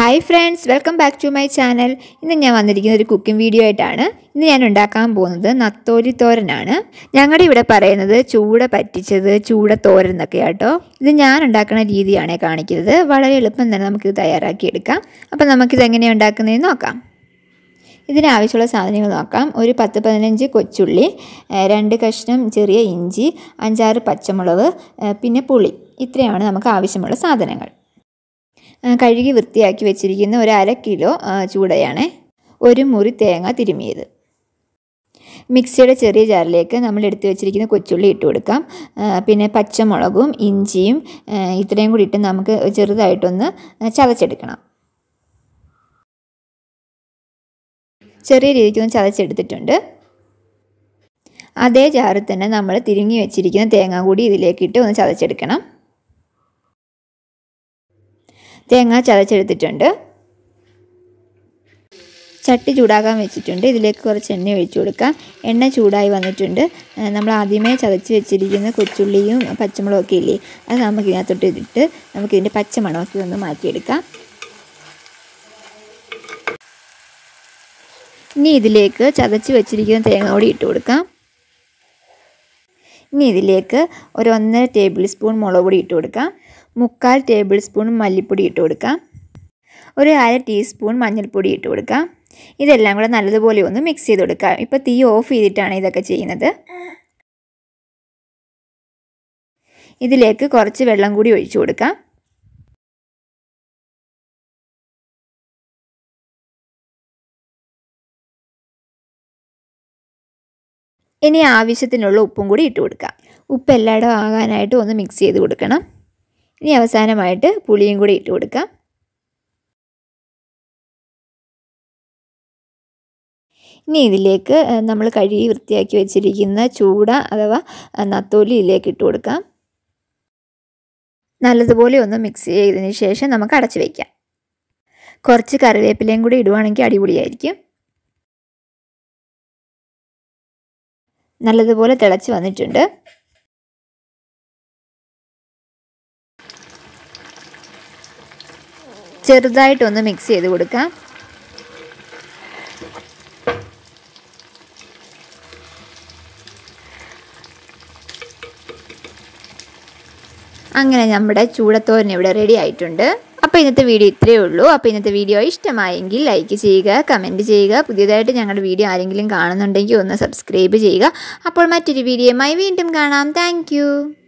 hi friends welcome back to my channel ഇന്ന് ഞാൻ വന്നിരിക്കുന്ന ഒരു കുക്കിംഗ് വീഡിയോ ആയിട്ടാണ് ഇന്ന് ഞാൻ ഉണ്ടാക്കാൻ പോകുന്നത് നത്തോലി തോരനാണ് ഞങ്ങളുടെ ഇവിടെ പറയുന്നത് ചൂട പറ്റിച്ചത് ചൂട തോരൻ എന്നൊക്കെ കേട്ടോ ഇത് ഞാൻ ഉണ്ടാക്കുന്ന രീതിയാണ് കാണിക്കുന്നത് വളരെ എളുപ്പം തന്നെ നമുക്കിത് തയ്യാറാക്കിയെടുക്കാം അപ്പം നമുക്കിത് എങ്ങനെയാണ് ഉണ്ടാക്കുന്നതെന്ന് നോക്കാം ഇതിനാവശ്യമുള്ള സാധനങ്ങൾ നോക്കാം ഒരു പത്ത് പതിനഞ്ച് കൊച്ചുള്ളി രണ്ട് കഷ്ണം ചെറിയ ഇഞ്ചി അഞ്ചാറ് പച്ചമുളക് പിന്നെ പുളി ഇത്രയാണ് നമുക്ക് ആവശ്യമുള്ള സാധനങ്ങൾ കഴുകി വൃത്തിയാക്കി വെച്ചിരിക്കുന്ന ഒരു അര കിലോ ചൂടയാണ് ഒരു മുറി തേങ്ങ തിരുമിയത് മിക്സിയുടെ ചെറിയ ജാറിലേക്ക് നമ്മൾ എടുത്തു വെച്ചിരിക്കുന്ന കൊച്ചുള്ളി ഇട്ട് കൊടുക്കാം പിന്നെ പച്ചമുളകും ഇഞ്ചിയും ഇത്രയും കൂടി ഇട്ട് നമുക്ക് ചെറുതായിട്ടൊന്ന് ചതച്ചെടുക്കണം ചെറിയ രീതിക്കൊന്ന് ചതച്ചെടുത്തിട്ടുണ്ട് അതേ ജാറിൽ തന്നെ നമ്മൾ തിരുങ്ങി വെച്ചിരിക്കുന്ന തേങ്ങ കൂടി ഇതിലേക്കിട്ട് ഒന്ന് ചതച്ചെടുക്കണം തേങ്ങ ചതച്ചെടുത്തിട്ടുണ്ട് ചട്ടി ചൂടാക്കാൻ വെച്ചിട്ടുണ്ട് ഇതിലേക്ക് കുറച്ച് എണ്ണ ഒഴിച്ചു കൊടുക്കാം എണ്ണ ചൂടായി വന്നിട്ടുണ്ട് നമ്മൾ ആദ്യമേ ചതച്ച് വെച്ചിരിക്കുന്ന കൊച്ചുള്ളിയും പച്ചമുളകും ഒക്കെ ഇല്ലേ അത് നമുക്ക് ഇതിനകത്തോട്ട് ഇട്ടിട്ട് നമുക്കിതിൻ്റെ പച്ചമണമൊക്കെ ഒന്ന് മാറ്റിയെടുക്കാം ഇനി ഇതിലേക്ക് ചതച്ച് വെച്ചിരിക്കുന്ന തേങ്ങ കൂടി ഇട്ട് കൊടുക്കാം ഇനി ഇതിലേക്ക് ഒരു ഒന്നര ടേബിൾ സ്പൂൺ മുളക് പൊടി ഇട്ട് കൊടുക്കാം മുക്കാൽ ടേബിൾ സ്പൂൺ മല്ലിപ്പൊടി ഇട്ട് കൊടുക്കാം ഒരു അര ടീസ്പൂൺ മഞ്ഞൾപ്പൊടി ഇട്ട് കൊടുക്കാം ഇതെല്ലാം കൂടെ നല്ലതുപോലെ ഒന്ന് മിക്സ് ചെയ്ത് കൊടുക്കാം ഇപ്പോൾ തീ ഓഫ് ചെയ്തിട്ടാണ് ഇതൊക്കെ ചെയ്യുന്നത് ഇതിലേക്ക് കുറച്ച് വെള്ളം കൂടി ഒഴിച്ചു കൊടുക്കാം ഇനി ആവശ്യത്തിനുള്ള ഉപ്പും കൂടി ഇട്ട് കൊടുക്കാം ഉപ്പ് എല്ലായിടും ആകാനായിട്ട് ഒന്ന് മിക്സ് ചെയ്ത് കൊടുക്കണം ഇനി അവസാനമായിട്ട് പുളിയും കൂടി ഇട്ട് കൊടുക്കാം ഇനി ഇതിലേക്ക് നമ്മൾ കഴുകി വൃത്തിയാക്കി വെച്ചിരിക്കുന്ന ചൂട അഥവാ നത്തോലി ഇതിലേക്ക് ഇട്ട് കൊടുക്കാം നല്ലതുപോലെ ഒന്ന് മിക്സ് ചെയ്തതിന് ശേഷം നമുക്ക് അടച്ചു വയ്ക്കാം കുറച്ച് കറിവേപ്പിലയും കൂടി ഇടുവാണെങ്കിൽ അടിപൊളിയായിരിക്കും നല്ലതുപോലെ തിളച്ച് വന്നിട്ടുണ്ട് ചെറുതായിട്ടൊന്ന് മിക്സ് ചെയ്ത് കൊടുക്കാം അങ്ങനെ നമ്മുടെ ചൂടത്തോരൻ ഇവിടെ റെഡി ആയിട്ടുണ്ട് അപ്പോൾ ഇന്നത്തെ വീഡിയോ ഇത്രയേ ഉള്ളൂ അപ്പോൾ ഇന്നത്തെ വീഡിയോ ഇഷ്ടമായെങ്കിൽ ലൈക്ക് ചെയ്യുക കമൻറ്റ് ചെയ്യുക പുതിയതായിട്ട് ഞങ്ങളുടെ വീഡിയോ ആരെങ്കിലും കാണുന്നുണ്ടെങ്കിൽ ഒന്ന് സബ്സ്ക്രൈബ് ചെയ്യുക അപ്പോൾ മറ്റൊരു വീഡിയോയുമായി വീണ്ടും കാണാം താങ്ക്